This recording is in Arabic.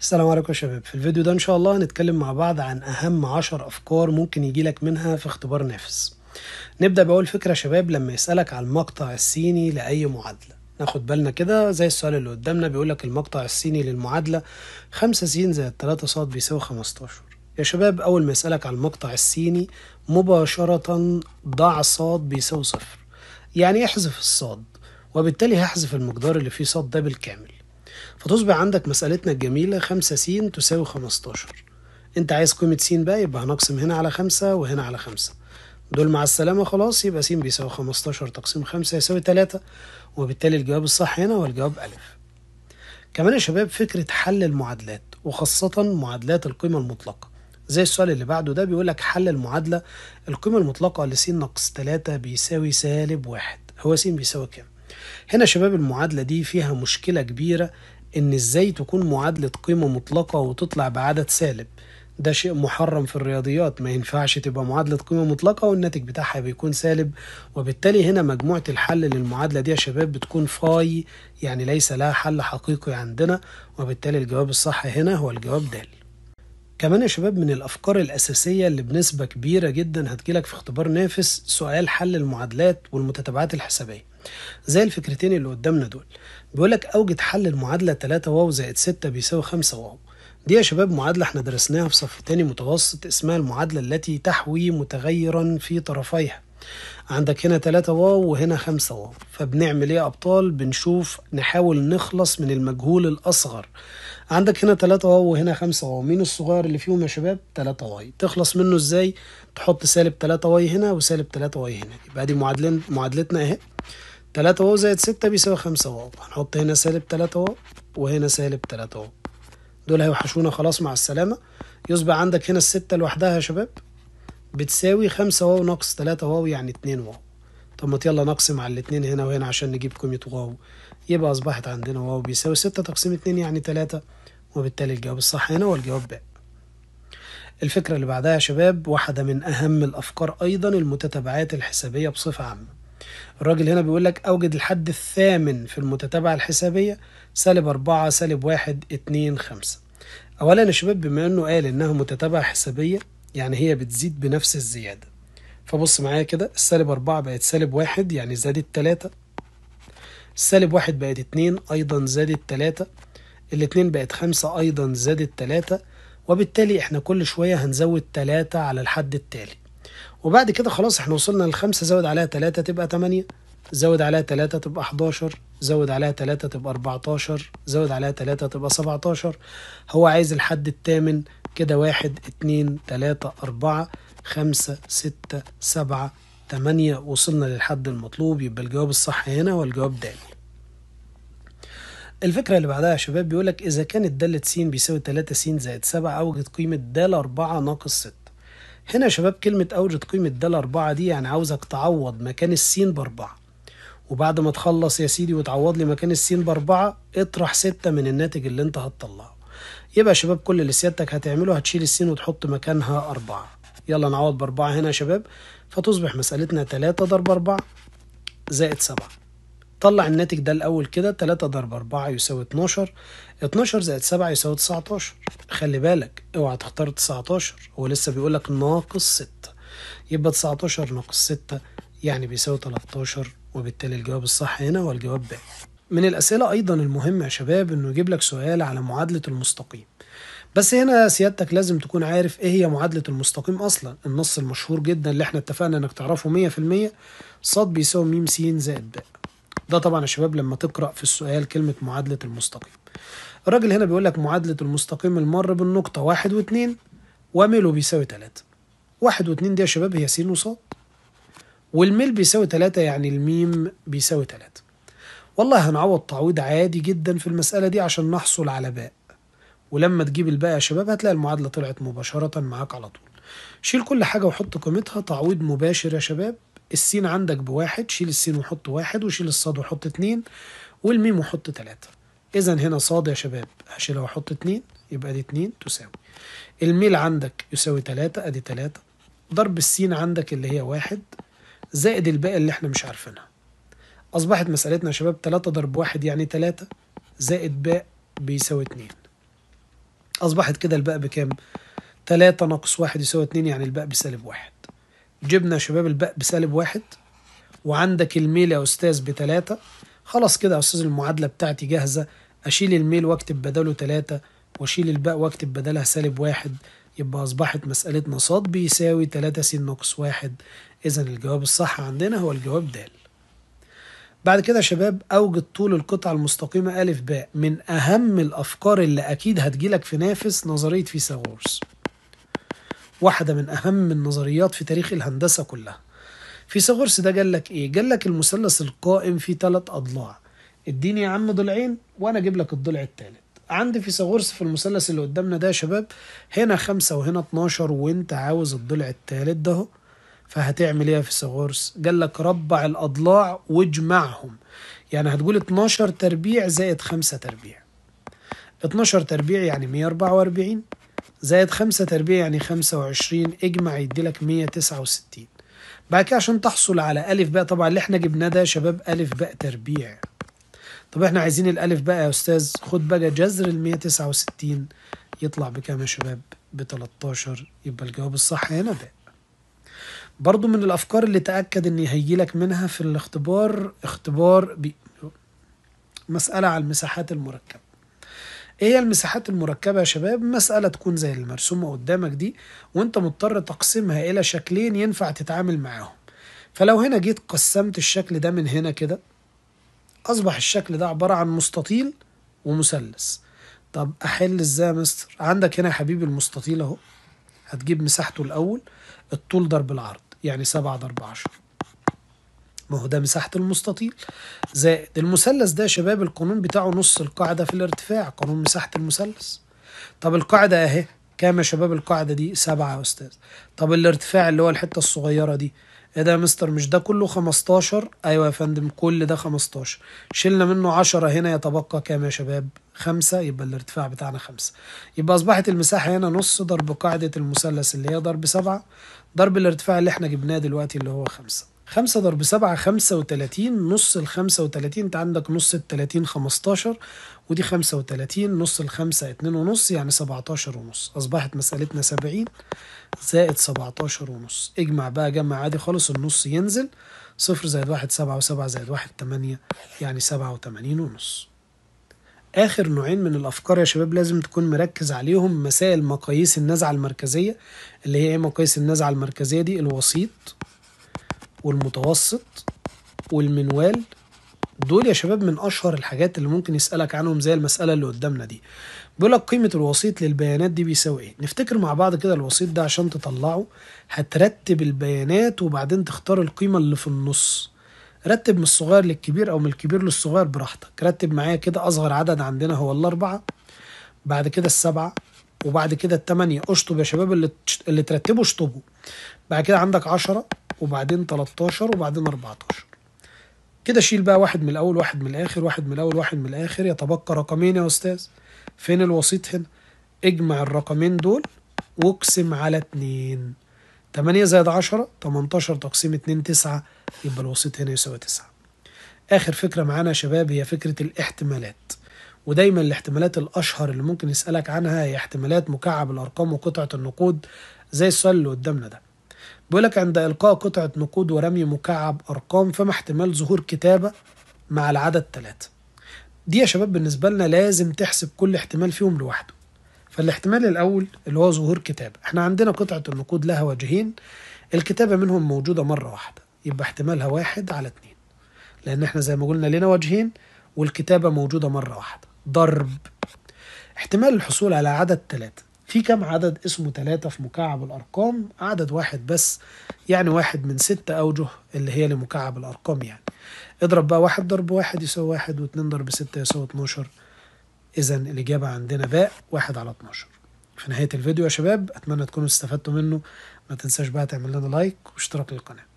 السلام عليكم يا شباب في الفيديو ده ان شاء الله هنتكلم مع بعض عن اهم عشر افكار ممكن يجيلك منها في اختبار نفس نبدأ بأول فكرة يا شباب لما يسألك على المقطع الصيني لأي معادلة ناخد بالنا كده زي السؤال اللي قدامنا بيقولك المقطع الصيني للمعادلة 5 س زائد 3 ص بيساوي 15 يا شباب أول ما يسألك على المقطع الصيني مباشرة ضع ص بيساوي صفر يعني احذف الصاد وبالتالي هحذف المقدار اللي فيه صاد ده بالكامل فتصبح عندك مسألتنا الجميلة 5 س تساوي 15 انت عايز قيمة س بقى يبقى هنقسم هنا على 5 وهنا على 5 دول مع السلامة خلاص يبقى س بيساوي 15 تقسيم 5 يساوي 3 وبالتالي الجواب الصح هنا هو الجواب ألف كمان يا شباب فكرة حل المعادلات وخاصة معادلات القيمة المطلقة زي السؤال اللي بعده ده بيقول لك حل المعادلة القيمة المطلقة لس ناقص 3 بيساوي سالب واحد هو س بيساوي كام؟ هنا شباب المعادلة دي فيها مشكلة كبيرة إن إزاي تكون معادلة قيمة مطلقة وتطلع بعدد سالب ده شيء محرم في الرياضيات ما ينفعش تبقى معادلة قيمة مطلقة والناتج بتاعها بيكون سالب وبالتالي هنا مجموعة الحل للمعادلة دي يا شباب بتكون فاي يعني ليس لها حل حقيقي عندنا وبالتالي الجواب الصح هنا هو الجواب د كمان يا شباب من الافكار الاساسيه اللي بنسبه كبيره جدا هتجيلك في اختبار نافس سؤال حل المعادلات والمتتابعات الحسابيه زي الفكرتين اللي قدامنا دول بيقولك اوجد حل المعادله 3 واو زائد 6 بيساوي 5 واو دي يا شباب معادلة احنا درسناها في صف تاني متوسط اسمها المعادلة التي تحوي متغيرا في طرفيها عندك هنا 3 واو وهنا 5 واو فبنعمل ايه يا ابطال بنشوف نحاول نخلص من المجهول الاصغر عندك هنا 3 واو وهنا 5 واو مين الصغير اللي فيهم يا شباب 3 واي تخلص منه ازاي تحط سالب 3 واي هنا وسالب 3 واي هنا يبقى دي معادلين معادلتنا اهي 3 واو زائد 6 بيساوي 5 واو هنحط هنا سالب 3 واو وهنا سالب 3 واو دول هيوحشونا خلاص مع السلامه يصبح عندك هنا الستة لوحدها يا شباب بتساوي 5 واو ناقص 3 واو يعني 2 واو طب ما يلا نقسم على الاتنين هنا وهنا عشان نجيب قيمة واو يبقى أصبحت عندنا واو بيساوي ستة تقسيم اتنين يعني تلاتة وبالتالي الجواب الصح هنا هو الجواب باء الفكرة اللي بعدها يا شباب واحدة من أهم الأفكار أيضا المتتابعات الحسابية بصفة عامة الراجل هنا بيقول لك أوجد الحد الثامن في المتتابعة الحسابية سالب أربعة سالب واحد اتنين خمسة أولا يا شباب بما أنه قال إنها متتابعة حسابية يعني هي بتزيد بنفس الزيادة فبص معايا كده السالب أربعة بقت سالب واحد يعني زادت تلاتة السالب واحد بقت اتنين أيضا زادت تلاتة الاتنين بقت خمسة أيضا زادت تلاتة وبالتالي احنا كل شوية هنزود تلاتة على الحد التالي وبعد كده خلاص احنا وصلنا لخمسة زود عليها تلاتة تبقى تمانية زود عليها 3 تبقى 11 زود عليها 3 تبقى 14 زود عليها 3 تبقى 17 هو عايز الحد الثامن كده واحد 2 3 أربعة خمسة ستة سبعة 8 وصلنا للحد المطلوب يبقى الجواب الصح هنا والجواب د الفكرة اللي بعدها يا شباب بيقولك إذا كانت دالة س بيساوي تلاتة س زائد سبعة أوجد قيمة د أربعة ناقص ستة هنا يا شباب كلمة أوجد قيمة د أربعة دي يعني عاوزك تعوض مكان السين بأربعة وبعد ما تخلص يا سيدي وتعوض لي مكان السين باربعة اطرح ستة من الناتج اللي انت هتطلعه يبقى يا شباب كل اللي سيادتك هتعمله هتشيل السين وتحط مكانها أربعة يلا نعوض بأربعة هنا يا شباب فتصبح مسألتنا تلاتة ضرب أربعة زائد سبعة طلع الناتج ده الأول كده تلاتة ضرب أربعة يساوي اتناشر اتناشر زائد سبعة يساوي تسعتاشر خلي بالك اوعى تختار تسعتاشر هو لسه بيقولك ناقص ستة يبقى تسعتاشر ناقص ستة يعني بيساوي تلاتاشر وبالتالي الجواب الصح هنا هو الجواب ب من الأسئلة أيضا المهمة يا شباب إنه يجيب لك سؤال على معادلة المستقيم بس هنا سيادتك لازم تكون عارف إيه هي معادلة المستقيم أصلا النص المشهور جدا اللي احنا اتفقنا إنك تعرفه 100% صاد بيساوي م س زائد ب ده طبعا يا شباب لما تقرأ في السؤال كلمة معادلة المستقيم الراجل هنا بيقول لك معادلة المستقيم المر بالنقطة واحد واتنين وميله بيساوي تلاتة واحد واتنين دي يا شباب هي س وصاد والميل بيساوي 3 يعني الميم بيساوي 3 والله هنعوض تعويض عادي جدا في المسألة دي عشان نحصل على باء ولما تجيب الباء يا شباب هتلاقي المعادلة طلعت مباشرة معاك على طول شيل كل حاجة وحط قيمتها تعويض مباشر يا شباب السين عندك بواحد شيل السين وحط واحد وشيل الصاد وحط اتنين والميم وحط تلاتة إذا هنا صاد يا شباب هشيلها وأحط اتنين يبقى دي اتنين تساوي الميل عندك يساوي تلاتة أدي تلاتة ضرب السين عندك اللي هي واحد زائد الباقي اللي احنا مش عارفينها أصبحت مسألتنا يا شباب 3 ضرب 1 يعني 3 زائد باء بيساوي 2 أصبحت كده الباء بكام؟ 3 ناقص 1 يساوي 2 يعني الباء بسالب 1 جبنا يا شباب الباء بسالب 1 وعندك الميل يا أستاذ ب 3 خلاص كده يا أستاذ المعادلة بتاعتي جاهزة أشيل الميل وأكتب بداله 3 وأشيل الباء وأكتب بدالها سالب 1 يبقى أصبحت مسألتنا صاد بيساوي 3 س ناقص 1 إذا الجواب الصح عندنا هو الجواب د بعد كده يا شباب أوجد طول القطعة المستقيمة أ ب من أهم الأفكار اللي أكيد هتجيلك في نافس نظرية فيثاغورس واحدة من أهم النظريات في تاريخ الهندسة كلها فيثاغورس ده قال لك إيه؟ قال لك المثلث القائم في ثلاث أضلاع اديني يا عم ضلعين وأنا أجيب لك الضلع التالت عندي فيثاغورس في المثلث اللي قدامنا ده يا شباب هنا خمسة وهنا اتناشر وانت عاوز الضلع التالت ده اهو فهتعمل ايه يا فيثاغورس؟ قال لك ربع الاضلاع واجمعهم يعني هتقول اتناشر تربيع زائد خمسة تربيع اتناشر تربيع يعني مية اربعة واربعين زائد خمسة تربيع يعني خمسة وعشرين اجمع يديلك وستين بعد كده عشان تحصل على ألف باء طبعا اللي احنا جبناه ده يا شباب ألف باء تربيع طب احنا عايزين الالف بقى يا استاذ خد بقى جذر ال 169 يطلع بكام يا شباب ب 13 يبقى الجواب الصح هنا ب برضو من الافكار اللي تاكد ان هيجي لك منها في الاختبار اختبار بي... مساله على المساحات المركبه ايه هي المساحات المركبه يا شباب مساله تكون زي المرسومه قدامك دي وانت مضطر تقسمها الى شكلين ينفع تتعامل معاهم فلو هنا جيت قسمت الشكل ده من هنا كده أصبح الشكل ده عبارة عن مستطيل ومثلث طب أحل إزاي يا مستر؟ عندك هنا يا حبيبي المستطيل أهو هتجيب مساحته الأول الطول ضرب العرض يعني 7 ضرب 10 ما هو ده مساحة المستطيل زائد المثلث ده يا شباب القانون بتاعه نص القاعدة في الارتفاع قانون مساحة المثلث طب القاعدة أهي كام يا شباب القاعدة دي 7 يا أستاذ طب الارتفاع اللي هو الحتة الصغيرة دي ايه ده يا مستر مش ده كله 15 ايوه يا فندم كل ده 15 شلنا منه 10 هنا يتبقى كام يا شباب 5 يبقى الارتفاع بتاعنا 5 يبقى أصبحت المساحة هنا نص ضرب قاعدة المثلث اللي هي ضرب 7 ضرب الارتفاع اللي احنا جبناه دلوقتي اللي هو 5 5 ضرب 7 35 نص ال 35 انت عندك نص ال 30 15 ودي 35 نص ال 5 2 ونص يعني 17 ونص اصبحت مسألتنا 70 زائد 17 ونص اجمع بقى جمع عادي خالص النص ينزل صفر زائد واحد سبعة وسبعة زائد واحد تمانية يعني سبعة وتمانين ونص آخر نوعين من الأفكار يا شباب لازم تكون مركز عليهم مسائل مقاييس النزعة المركزية اللي هي إيه مقاييس النزعة المركزية دي الوسيط والمتوسط والمنوال دول يا شباب من اشهر الحاجات اللي ممكن يسالك عنهم زي المساله اللي قدامنا دي بيقول لك قيمه الوسيط للبيانات دي بيساوي ايه نفتكر مع بعض كده الوسيط ده عشان تطلعه هترتب البيانات وبعدين تختار القيمه اللي في النص رتب من الصغير للكبير او من الكبير للصغير براحتك رتب معايا كده اصغر عدد عندنا هو الاربعه بعد كده السبعه وبعد كده الثمانيه اشطب يا شباب اللي اللي ترتبه اشطبه بعد كده عندك عشرة وبعدين 13 وبعدين 14 كده شيل بقى واحد من الاول واحد من الاخر واحد من الاول واحد من الاخر يتبقى رقمين يا استاذ فين الوسيط هنا اجمع الرقمين دول واقسم على اتنين 8 زائد 10 18 تقسيم اتنين تسعة يبقى الوسيط هنا يساوي 9 آخر فكرة معانا يا شباب هي فكرة الاحتمالات ودايما الاحتمالات الأشهر اللي ممكن يسألك عنها هي احتمالات مكعب الأرقام وقطعة النقود زي السؤال اللي قدامنا ده بيقول لك عند إلقاء قطعة نقود ورمي مكعب أرقام فما احتمال ظهور كتابة مع العدد ثلاثة دي يا شباب بالنسبة لنا لازم تحسب كل احتمال فيهم لوحده فالاحتمال الأول اللي هو ظهور كتابة احنا عندنا قطعة النقود لها وجهين الكتابة منهم موجودة مرة واحدة يبقى احتمالها واحد على اتنين لأن احنا زي ما قلنا لنا وجهين والكتابة موجودة مرة واحدة ضرب احتمال الحصول على عدد ثلاثة في كم عدد اسمه ثلاثة في مكعب الأرقام عدد واحد بس يعني واحد من ست أوجه اللي هي لمكعب الأرقام يعني اضرب بقى واحد ضرب واحد يساوي واحد واتنين ضرب ستة يساوي اتناشر إذا الإجابة عندنا باء واحد على اتناشر في نهاية الفيديو يا شباب أتمنى تكونوا استفدتوا منه ما تنساش بقى تعمل لنا لايك واشتراك للقناة